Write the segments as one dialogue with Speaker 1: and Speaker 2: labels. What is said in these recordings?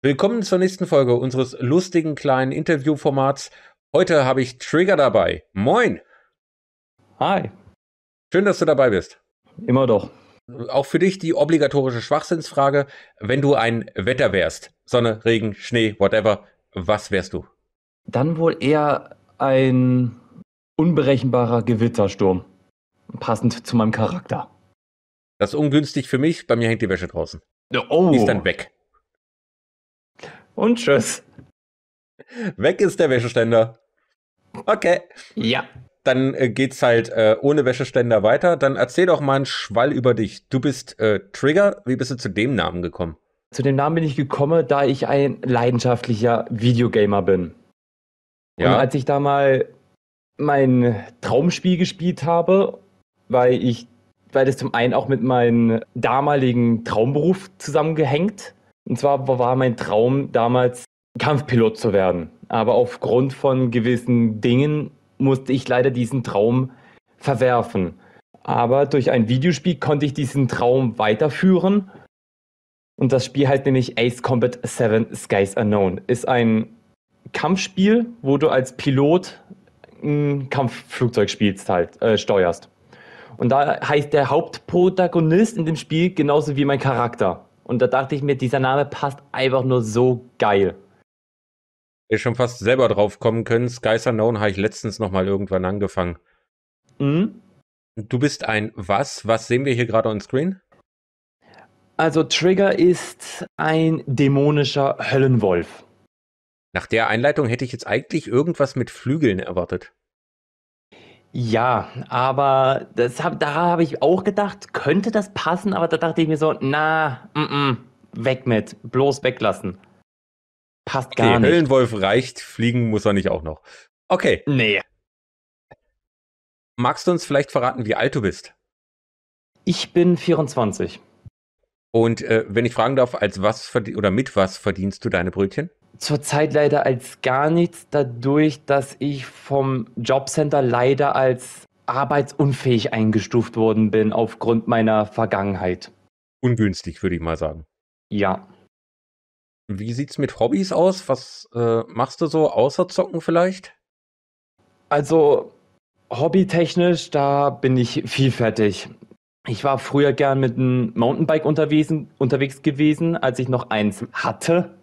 Speaker 1: Willkommen zur nächsten Folge unseres lustigen kleinen Interviewformats. Heute habe ich Trigger dabei. Moin! Hi. Schön, dass du dabei bist. Immer doch. Auch für dich die obligatorische Schwachsinnsfrage. Wenn du ein Wetter wärst, Sonne, Regen, Schnee, whatever, was wärst du?
Speaker 2: Dann wohl eher ein unberechenbarer Gewittersturm.
Speaker 1: Passend zu meinem Charakter. Das ist ungünstig für mich, bei mir hängt die Wäsche draußen. Oh. Die ist dann weg. Und tschüss. Weg ist der Wäscheständer. Okay. Ja. Dann äh, geht's halt äh, ohne Wäscheständer weiter. Dann erzähl doch mal einen Schwall über dich. Du bist äh, Trigger. Wie bist du zu dem Namen gekommen? Zu dem Namen bin ich gekommen, da ich ein leidenschaftlicher Videogamer bin. Ja. Und als
Speaker 2: ich da mal mein Traumspiel gespielt habe, weil ich, weil das zum einen auch mit meinem damaligen Traumberuf zusammengehängt und zwar war mein Traum damals, Kampfpilot zu werden. Aber aufgrund von gewissen Dingen musste ich leider diesen Traum verwerfen. Aber durch ein Videospiel konnte ich diesen Traum weiterführen. Und das Spiel heißt nämlich Ace Combat 7 Skies Unknown. Ist ein Kampfspiel, wo du als Pilot ein Kampfflugzeug spielst, halt, äh, steuerst. Und da heißt der Hauptprotagonist in dem Spiel genauso wie mein Charakter.
Speaker 1: Und da dachte ich mir, dieser Name passt einfach nur so geil. Ich schon fast selber drauf kommen können. Skies Unknown habe ich letztens nochmal irgendwann angefangen. Mhm. Du bist ein was? Was sehen wir hier gerade on screen? Also Trigger ist ein dämonischer Höllenwolf. Nach der Einleitung hätte ich jetzt eigentlich irgendwas mit Flügeln erwartet. Ja,
Speaker 2: aber das hab, da habe ich auch gedacht, könnte das passen, aber da dachte ich mir so, na,
Speaker 1: mm -mm, weg mit, bloß weglassen.
Speaker 2: Passt okay, gar nicht.
Speaker 1: Höllenwolf reicht, fliegen muss er nicht auch noch. Okay. Nee. Magst du uns vielleicht verraten, wie alt du bist? Ich bin 24. Und äh, wenn ich fragen darf, als was oder mit was verdienst du deine Brötchen? zurzeit leider als
Speaker 2: gar nichts, dadurch, dass ich vom Jobcenter leider als
Speaker 1: arbeitsunfähig eingestuft worden bin aufgrund meiner Vergangenheit. Ungünstig, würde ich mal sagen. Ja. Wie sieht's mit Hobbys aus? Was äh, machst du so außer zocken vielleicht? Also hobbytechnisch,
Speaker 2: da bin ich vielfältig. Ich war früher gern mit einem Mountainbike unterwegs, unterwegs gewesen, als ich noch eins hatte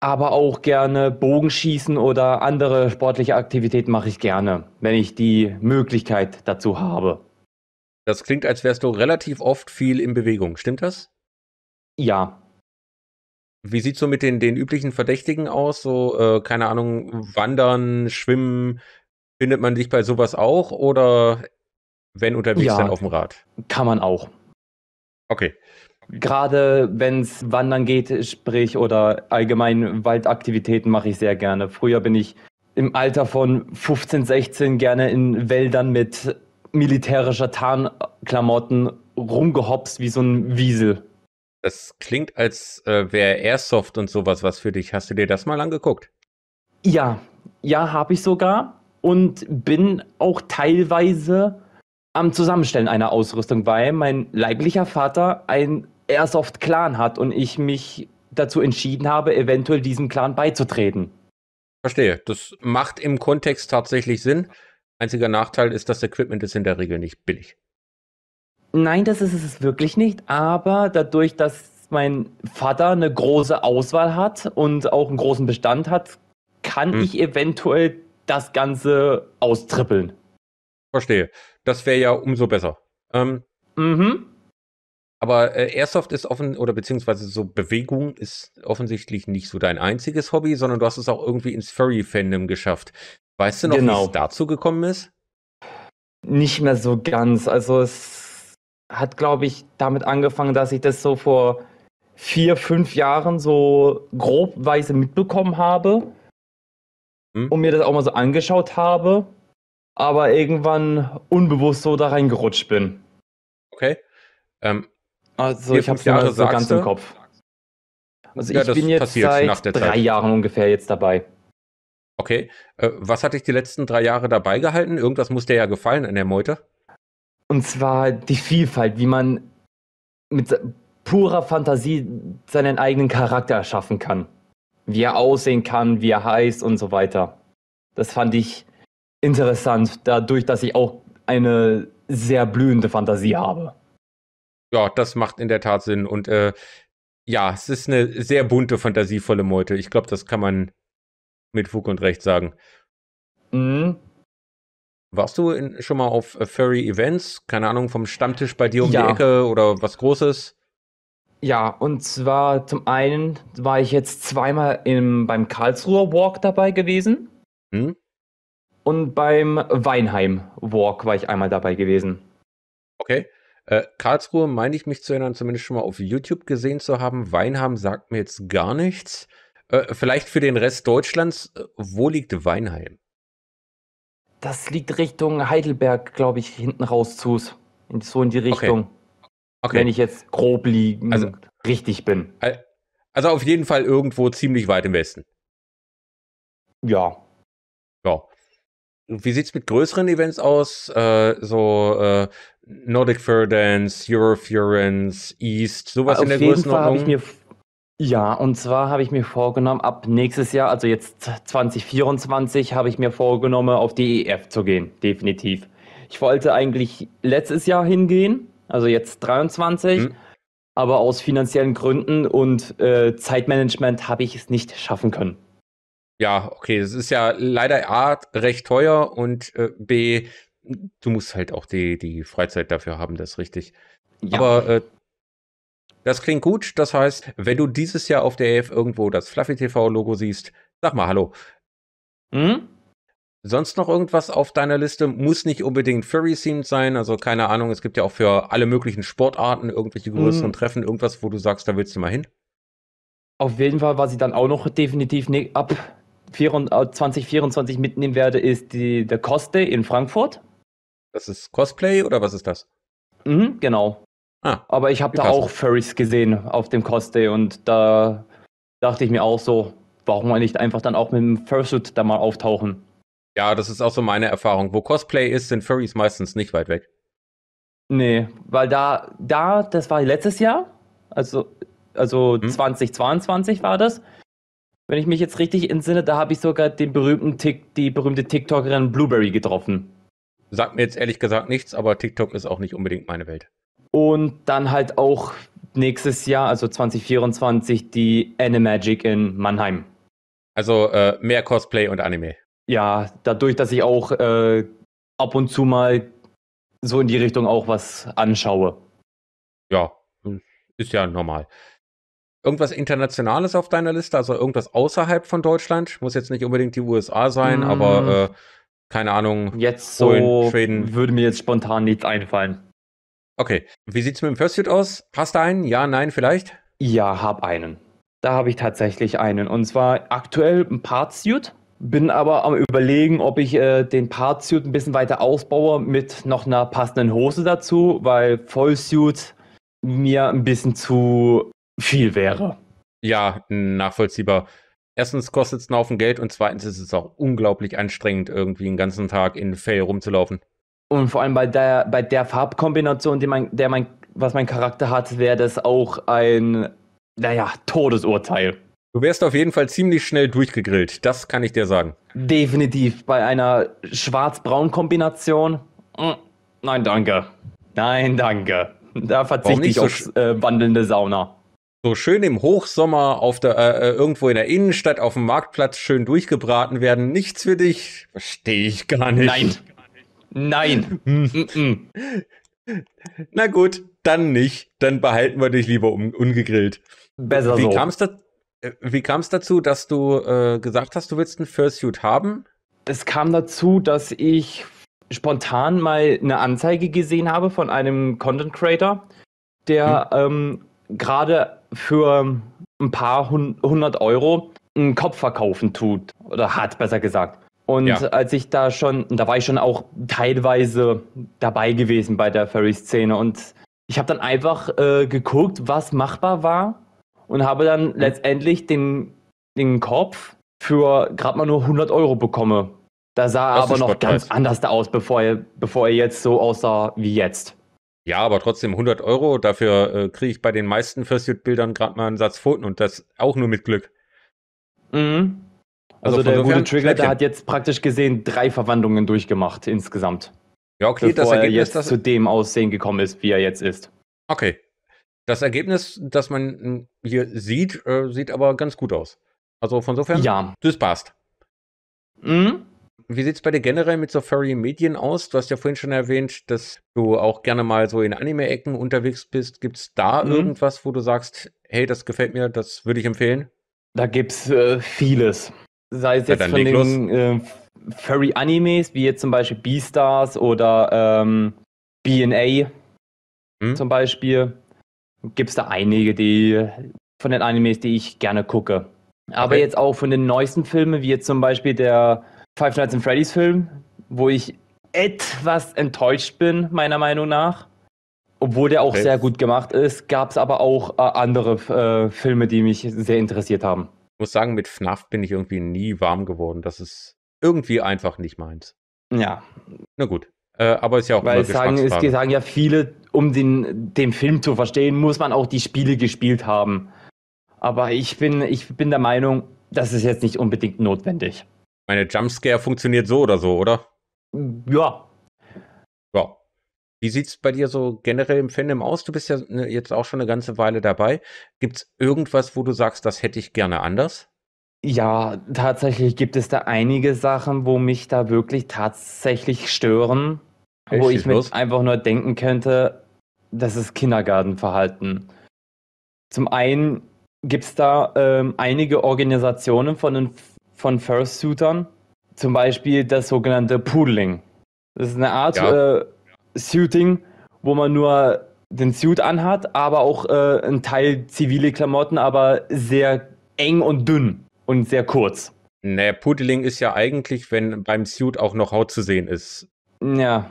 Speaker 2: aber auch gerne Bogenschießen oder andere sportliche Aktivitäten mache ich gerne, wenn ich die Möglichkeit dazu
Speaker 1: habe. Das klingt, als wärst du relativ oft viel in Bewegung, stimmt das? Ja. Wie sieht's so mit den, den üblichen Verdächtigen aus? So, äh, keine Ahnung, Wandern, Schwimmen, findet man dich bei sowas auch oder wenn unterwegs ja, dann auf dem Rad? Kann man auch. Okay. Gerade
Speaker 2: wenn es wandern geht, sprich oder allgemein Waldaktivitäten mache ich sehr gerne. Früher bin ich im Alter von 15, 16 gerne in Wäldern mit
Speaker 1: militärischer Tarnklamotten rumgehopst wie so ein Wiesel. Das klingt, als äh, wäre Airsoft und sowas was für dich. Hast du dir das mal angeguckt?
Speaker 2: Ja, ja, habe ich sogar und bin auch teilweise am Zusammenstellen einer Ausrüstung, weil mein leiblicher Vater ein Airsoft
Speaker 1: Clan hat und ich mich dazu entschieden habe, eventuell diesem Clan beizutreten. Verstehe. Das macht im Kontext tatsächlich Sinn. Einziger Nachteil ist, das Equipment ist in der Regel nicht billig.
Speaker 2: Nein, das ist es wirklich nicht. Aber dadurch, dass mein Vater eine große Auswahl hat und auch einen großen Bestand hat,
Speaker 1: kann hm. ich eventuell das Ganze austrippeln. Verstehe. Das wäre ja umso besser. Ähm, mhm. Aber äh, Airsoft ist offen, oder beziehungsweise so Bewegung ist offensichtlich nicht so dein einziges Hobby, sondern du hast es auch irgendwie ins Furry-Fandom geschafft. Weißt du noch, genau. wie es dazu gekommen ist? Nicht
Speaker 2: mehr so ganz. Also es hat, glaube ich, damit angefangen, dass ich das so vor vier, fünf Jahren so grobweise mitbekommen habe hm? und mir das auch mal so angeschaut habe, aber irgendwann unbewusst so da reingerutscht bin. Okay. Ähm, also Vier, ich habe es so ganz im Kopf. Also ja, ich bin jetzt seit drei Zeit. Jahren
Speaker 1: ungefähr jetzt dabei. Okay. Äh, was hat dich die letzten drei Jahre dabei gehalten? Irgendwas muss dir ja gefallen an der Meute.
Speaker 2: Und zwar die Vielfalt, wie man mit purer Fantasie seinen eigenen Charakter erschaffen kann. Wie er aussehen kann, wie er heißt und so weiter. Das fand ich interessant, dadurch, dass ich auch eine sehr blühende Fantasie habe
Speaker 1: ja, das macht in der Tat Sinn. Und äh, ja, es ist eine sehr bunte, fantasievolle Meute. Ich glaube, das kann man mit Fug und Recht sagen. Mhm. Warst du in, schon mal auf äh, Furry-Events? Keine Ahnung, vom Stammtisch bei dir um ja. die Ecke oder was Großes? Ja,
Speaker 2: und zwar zum einen war ich jetzt zweimal im, beim Karlsruher Walk dabei
Speaker 1: gewesen. Mhm. Und beim Weinheim Walk war ich einmal dabei gewesen. Okay. Äh, Karlsruhe meine ich mich zu erinnern, zumindest schon mal auf YouTube gesehen zu haben. Weinheim sagt mir jetzt gar nichts. Äh, vielleicht für den Rest Deutschlands, äh, wo liegt Weinheim?
Speaker 2: Das liegt Richtung Heidelberg, glaube ich, hinten
Speaker 1: raus zu. So in die Richtung. Okay. Okay. Wenn ich jetzt grob liegen also, richtig bin. Also auf jeden Fall irgendwo ziemlich weit im Westen. Ja, wie sieht's mit größeren Events aus? Äh, so äh, Nordic Fur Dance, Eurofurance, East, sowas Auf in der Größenordnung?
Speaker 2: ja, und zwar habe ich mir vorgenommen, ab nächstes Jahr, also jetzt 2024, habe ich mir vorgenommen, auf die EF zu gehen, definitiv. Ich wollte eigentlich letztes Jahr hingehen, also jetzt 23, hm. aber aus finanziellen Gründen und äh, Zeitmanagement habe ich es nicht schaffen können.
Speaker 1: Ja, okay, es ist ja leider A, recht teuer und äh, B, du musst halt auch die, die Freizeit dafür haben, das ist richtig. Ja. Aber äh, das klingt gut, das heißt, wenn du dieses Jahr auf der EF irgendwo das Fluffy TV-Logo siehst, sag mal Hallo. Hm? Sonst noch irgendwas auf deiner Liste? Muss nicht unbedingt Furry-themed sein, also keine Ahnung, es gibt ja auch für alle möglichen Sportarten irgendwelche größeren mhm. Treffen, irgendwas, wo du sagst, da willst du mal hin. Auf jeden Fall, was ich dann auch noch definitiv nicht ab
Speaker 2: 2024 äh, mitnehmen werde, ist die, der Cosplay in Frankfurt. Das ist Cosplay oder was ist das? Mhm, genau. Ah, Aber ich habe da auch Furries gesehen auf
Speaker 1: dem Cosplay und da dachte ich mir auch so, warum man nicht einfach dann auch mit dem Fursuit da mal auftauchen. Ja, das ist auch so meine Erfahrung. Wo Cosplay ist, sind Furries meistens nicht weit weg. Nee, weil da, da, das war letztes Jahr, also,
Speaker 2: also hm? 2022 war das wenn ich mich jetzt richtig entsinne, da habe ich sogar den berühmten Tick, die berühmte TikTokerin Blueberry getroffen. Sagt mir jetzt ehrlich gesagt nichts, aber TikTok ist auch nicht unbedingt meine Welt. Und dann halt auch nächstes Jahr, also 2024, die Animagic in Mannheim. Also äh, mehr Cosplay und Anime. Ja, dadurch, dass ich auch äh, ab und zu mal
Speaker 1: so in die Richtung auch was anschaue. Ja, hm, ist ja normal irgendwas Internationales auf deiner Liste? Also irgendwas außerhalb von Deutschland? Muss jetzt nicht unbedingt die USA sein, mm. aber äh, keine Ahnung. Jetzt Polen, so Schweden. würde mir jetzt spontan nichts einfallen. Okay. Wie sieht's mit dem Fursuit aus? Hast du einen? Ja, nein, vielleicht?
Speaker 2: Ja, hab einen. Da habe ich tatsächlich einen. Und zwar aktuell ein Partsuit. Bin aber am überlegen, ob ich äh, den Partsuit ein bisschen weiter ausbaue mit noch einer passenden Hose dazu, weil Vollsuit mir ein bisschen zu
Speaker 1: viel wäre. Ja, nachvollziehbar. Erstens kostet es einen Haufen Geld und zweitens ist es auch unglaublich anstrengend, irgendwie den ganzen Tag in Fail rumzulaufen. Und vor allem bei
Speaker 2: der, bei der Farbkombination, die mein, der mein, was mein Charakter hat, wäre das auch ein, naja, Todesurteil. Du wärst auf jeden Fall ziemlich schnell durchgegrillt, das kann ich dir sagen. Definitiv. Bei einer Schwarz-Braun-Kombination? Hm,
Speaker 1: nein, danke. Nein, danke. Da verzichte ich so auf äh, wandelnde Sauna so schön im Hochsommer auf der, äh, äh, irgendwo in der Innenstadt auf dem Marktplatz schön durchgebraten werden. Nichts für dich? Verstehe ich gar nicht. Nein. Nein. Na gut, dann nicht. Dann behalten wir dich lieber um, ungegrillt. Besser wie so. Kam's da, äh, wie kam es dazu, dass du äh, gesagt hast, du willst einen
Speaker 2: Fursuit haben? Es kam dazu, dass ich spontan mal eine Anzeige gesehen habe von einem Content Creator, der hm. ähm, gerade für ein paar hundert Euro einen Kopf verkaufen tut oder hat, besser gesagt. Und ja. als ich da schon, da war ich schon auch teilweise dabei gewesen bei der Furry-Szene und ich habe dann einfach äh, geguckt, was machbar war und habe dann letztendlich den, den Kopf für gerade mal nur 100
Speaker 1: Euro bekommen. Da sah er aber noch ganz anders aus, bevor er, bevor er jetzt so aussah wie jetzt. Ja, aber trotzdem 100 Euro, dafür äh, kriege ich bei den meisten Fursuit-Bildern gerade mal einen Satz Pfoten und das auch nur mit Glück. Mhm. Also, also der gute Trigger, der hat
Speaker 2: jetzt praktisch gesehen drei Verwandlungen durchgemacht insgesamt. Ja, okay, bevor das Ergebnis, er jetzt das... zu dem Aussehen gekommen ist, wie er jetzt ist.
Speaker 1: Okay. Das Ergebnis, das man hm, hier sieht, äh, sieht aber ganz gut aus. Also von sofern, ja. das passt. Mhm. Wie sieht es bei dir generell mit so Furry-Medien aus? Du hast ja vorhin schon erwähnt, dass du auch gerne mal so in Anime-Ecken unterwegs bist. Gibt es da mhm. irgendwas, wo du sagst, hey, das gefällt mir, das würde ich empfehlen? Da gibt es äh, vieles. Sei es jetzt ja, von den
Speaker 2: äh, Furry-Animes, wie jetzt zum Beispiel Beastars oder ähm, BNA mhm. zum Beispiel. Gibt es da einige, die von den Animes, die ich gerne gucke. Aber okay. jetzt auch von den neuesten Filmen, wie jetzt zum Beispiel der Five Nights at Freddy's Film, wo ich etwas enttäuscht bin, meiner Meinung nach. Obwohl der auch okay. sehr gut gemacht ist, gab es aber auch äh, andere
Speaker 1: äh, Filme, die mich sehr interessiert haben. Ich muss sagen, mit FNAF bin ich irgendwie nie warm geworden. Das ist irgendwie einfach nicht meins. Ja. Na gut. Äh, aber ist ja auch Weil sagen, ist, sagen
Speaker 2: ja viele, um den, den Film zu verstehen, muss man auch die Spiele gespielt haben. Aber ich bin, ich bin der Meinung, das ist jetzt nicht unbedingt notwendig.
Speaker 1: Meine Jumpscare funktioniert so oder so, oder? Ja. Ja. Wie sieht es bei dir so generell im Fandom aus? Du bist ja ne, jetzt auch schon eine ganze Weile dabei. Gibt es irgendwas, wo du sagst, das hätte ich gerne anders? Ja, tatsächlich gibt es da
Speaker 2: einige Sachen, wo mich da wirklich tatsächlich stören, ich wo ich mir einfach nur denken könnte, das ist Kindergartenverhalten. Zum einen gibt es da ähm, einige Organisationen von den von Fursuitern. Zum Beispiel das sogenannte Pudeling. Das ist eine Art ja. äh, Suiting, wo man nur den Suit anhat, aber auch äh, ein Teil zivile
Speaker 1: Klamotten, aber sehr eng und dünn und sehr kurz. Naja, ne, Pudeling ist ja eigentlich, wenn beim Suit auch noch Haut zu sehen ist. Ja.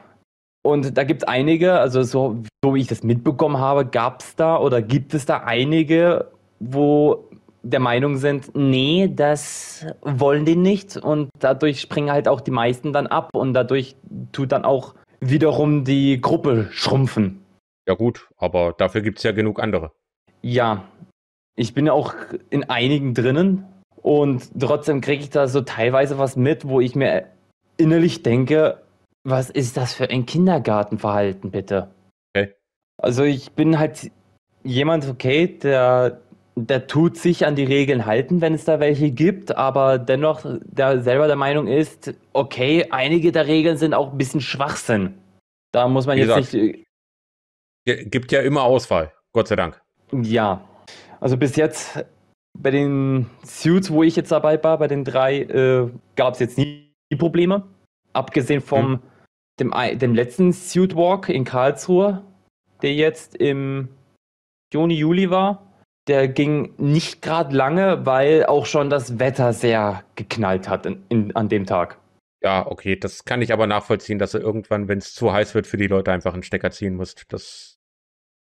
Speaker 1: Und da gibt
Speaker 2: es einige, also so, so wie ich das mitbekommen habe, gab es da oder gibt es da einige, wo der Meinung sind, nee, das wollen die nicht und dadurch springen halt auch die meisten dann ab und dadurch tut dann auch wiederum die Gruppe
Speaker 1: schrumpfen. Ja gut, aber dafür gibt es ja genug andere.
Speaker 2: Ja, ich bin ja auch in einigen drinnen und trotzdem kriege ich da so teilweise was mit, wo ich mir innerlich denke, was ist das für ein Kindergartenverhalten bitte? Okay. Also ich bin halt jemand, okay, der der tut sich an die Regeln halten, wenn es da welche gibt, aber dennoch der selber der Meinung ist, okay, einige der Regeln sind auch ein bisschen Schwachsinn. Da muss man Wie jetzt gesagt,
Speaker 1: nicht. Äh, gibt ja immer Auswahl, Gott sei Dank.
Speaker 2: Ja. Also bis jetzt bei den Suits, wo ich jetzt dabei war, bei den drei, äh, gab es jetzt nie Probleme. Abgesehen vom hm. dem, dem letzten Suit Walk in Karlsruhe, der jetzt im Juni, Juli war der ging nicht gerade lange, weil auch schon das Wetter sehr geknallt hat in,
Speaker 1: in, an dem Tag. Ja, okay, das kann ich aber nachvollziehen, dass er irgendwann, wenn es zu heiß wird, für die Leute einfach einen Stecker ziehen muss. Das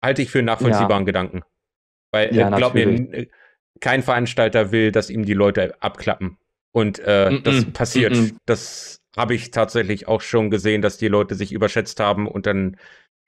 Speaker 1: halte ich für einen nachvollziehbaren ja. Gedanken. Weil, äh, ja, äh, glaub natürlich. mir, kein Veranstalter will, dass ihm die Leute abklappen. Und äh, mm -mm. das passiert. Mm das habe ich tatsächlich auch schon gesehen, dass die Leute sich überschätzt haben und dann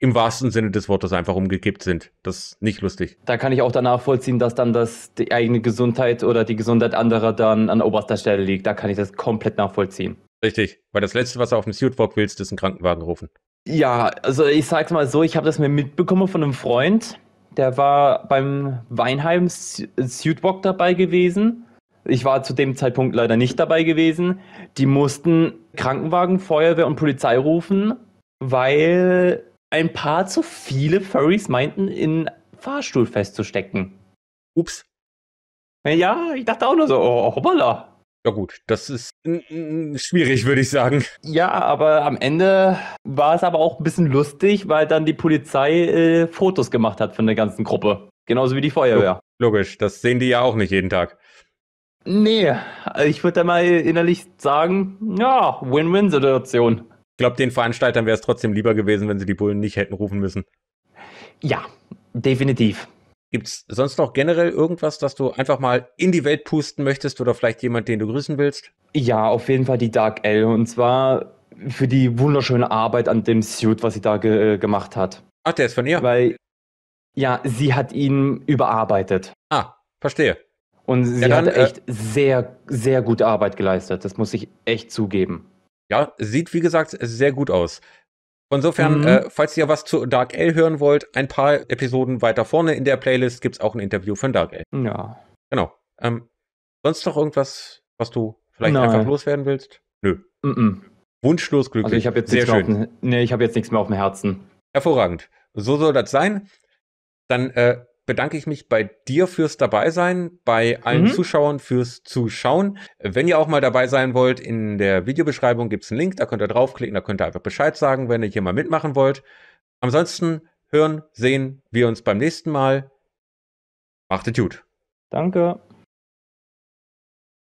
Speaker 1: im wahrsten Sinne des Wortes einfach umgekippt sind. Das ist nicht lustig.
Speaker 2: Da kann ich auch danach vollziehen, dass dann das, die eigene Gesundheit oder die Gesundheit anderer dann an oberster Stelle liegt. Da kann ich das komplett
Speaker 1: nachvollziehen. Richtig, weil das Letzte, was du auf dem Suitwalk willst, ist einen Krankenwagen rufen.
Speaker 2: Ja, also ich sag's mal so, ich habe das mir mitbekommen von einem Freund, der war beim Weinheim Suitwalk dabei gewesen. Ich war zu dem Zeitpunkt leider nicht dabei gewesen. Die mussten Krankenwagen, Feuerwehr und Polizei rufen, weil ein paar zu viele Furries meinten, in Fahrstuhl festzustecken. Ups. Ja, ich dachte auch nur so, oh, hoppala. Ja gut, das ist schwierig, würde ich sagen. Ja, aber am Ende war es aber auch ein bisschen lustig, weil dann die Polizei äh, Fotos gemacht hat von der ganzen Gruppe. Genauso wie die Feuerwehr.
Speaker 1: Logisch, das sehen die ja auch nicht jeden Tag. Nee, ich würde da mal innerlich sagen, ja, Win-Win-Situation glaube, den Veranstaltern wäre es trotzdem lieber gewesen, wenn sie die Bullen nicht hätten rufen müssen. Ja, definitiv. Gibt es sonst noch generell irgendwas, das du einfach mal in die Welt pusten möchtest oder vielleicht jemand, den du grüßen willst? Ja,
Speaker 2: auf jeden Fall die Dark L. Und zwar für die wunderschöne Arbeit an dem Suit, was sie da ge äh, gemacht hat. Ach, der ist von ihr? Weil, ja, sie hat ihn überarbeitet. Ah, verstehe. Und sie ja, dann, hat echt äh, sehr, sehr gute Arbeit geleistet. Das muss ich
Speaker 1: echt zugeben. Ja, sieht wie gesagt sehr gut aus. Insofern, mhm. äh, falls ihr was zu Dark L hören wollt, ein paar Episoden weiter vorne in der Playlist gibt es auch ein Interview von Dark L. Ja. Genau. Ähm, sonst noch irgendwas, was du vielleicht Nein. einfach loswerden willst? Nö. Mhm. Wunschlos glücklich. Also ich habe jetzt, sehr schön. nee, ich hab jetzt nichts mehr auf dem Herzen. Hervorragend. So soll das sein. Dann äh, bedanke ich mich bei dir fürs Dabeisein, bei allen mhm. Zuschauern fürs Zuschauen. Wenn ihr auch mal dabei sein wollt, in der Videobeschreibung gibt es einen Link, da könnt ihr draufklicken, da könnt ihr einfach Bescheid sagen, wenn ihr hier mal mitmachen wollt. Ansonsten hören, sehen wir uns beim nächsten Mal. Macht es gut. Danke.